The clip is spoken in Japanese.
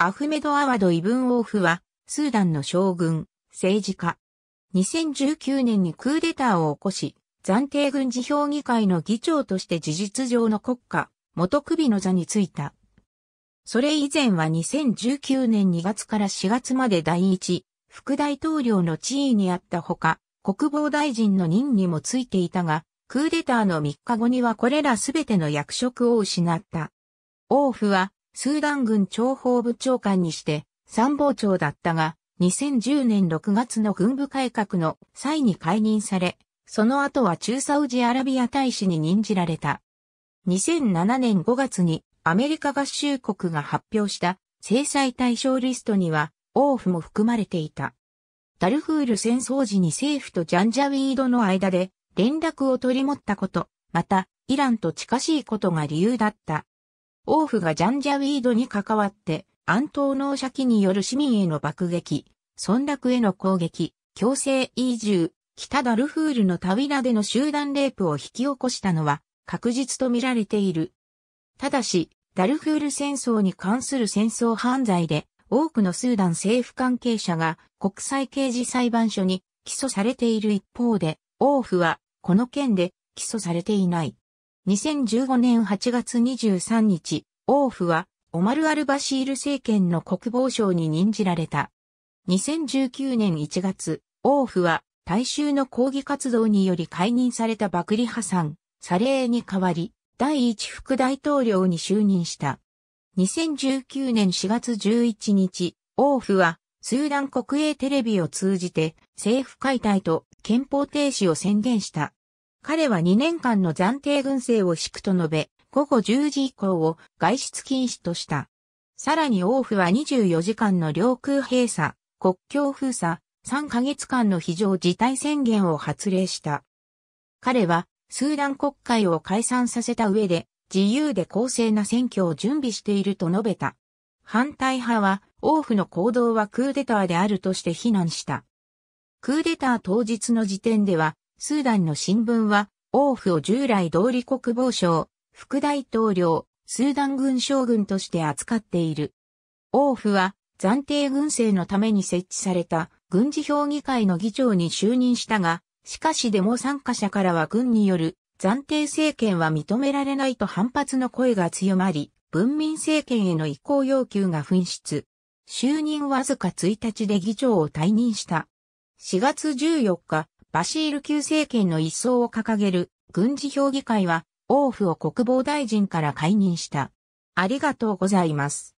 アフメド・アワド・イブン・オーフは、スーダンの将軍、政治家。2019年にクーデターを起こし、暫定軍事評議会の議長として事実上の国家、元首の座についた。それ以前は2019年2月から4月まで第一、副大統領の地位にあったほか、国防大臣の任にもついていたが、クーデターの3日後にはこれらすべての役職を失った。オーフは、スーダン軍諜報部長官にして参謀長だったが、2010年6月の軍部改革の際に解任され、その後は中サウジアラビア大使に任じられた。2007年5月にアメリカ合衆国が発表した制裁対象リストには、王府も含まれていた。ダルフール戦争時に政府とジャンジャウィードの間で連絡を取り持ったこと、またイランと近しいことが理由だった。王府がジャンジャウィードに関わって、安東農射機による市民への爆撃、村落への攻撃、強制移住、北ダルフールの旅なでの集団レイプを引き起こしたのは確実と見られている。ただし、ダルフール戦争に関する戦争犯罪で、多くのスーダン政府関係者が国際刑事裁判所に起訴されている一方で、王府はこの件で起訴されていない。2015年8月23日、王府は、オマル・アル・バシール政権の国防省に任じられた。2019年1月、王府は、大衆の抗議活動により解任されたバクリハさん、サレーに代わり、第一副大統領に就任した。2019年4月11日、王府は、スーダン国営テレビを通じて、政府解体と憲法停止を宣言した。彼は2年間の暫定軍政を敷くと述べ、午後10時以降を外出禁止とした。さらに王府は24時間の領空閉鎖、国境封鎖、3ヶ月間の非常事態宣言を発令した。彼は、スーダン国会を解散させた上で、自由で公正な選挙を準備していると述べた。反対派は、王府の行動はクーデターであるとして非難した。クーデター当日の時点では、スーダンの新聞は、王府を従来通り国防省、副大統領、スーダン軍将軍として扱っている。王府は、暫定軍政のために設置された軍事評議会の議長に就任したが、しかしデモ参加者からは軍による暫定政権は認められないと反発の声が強まり、文民政権への移行要求が紛失。就任わずか1日で議長を退任した。4月14日、バシール旧政権の一掃を掲げる軍事評議会は、王府を国防大臣から解任した。ありがとうございます。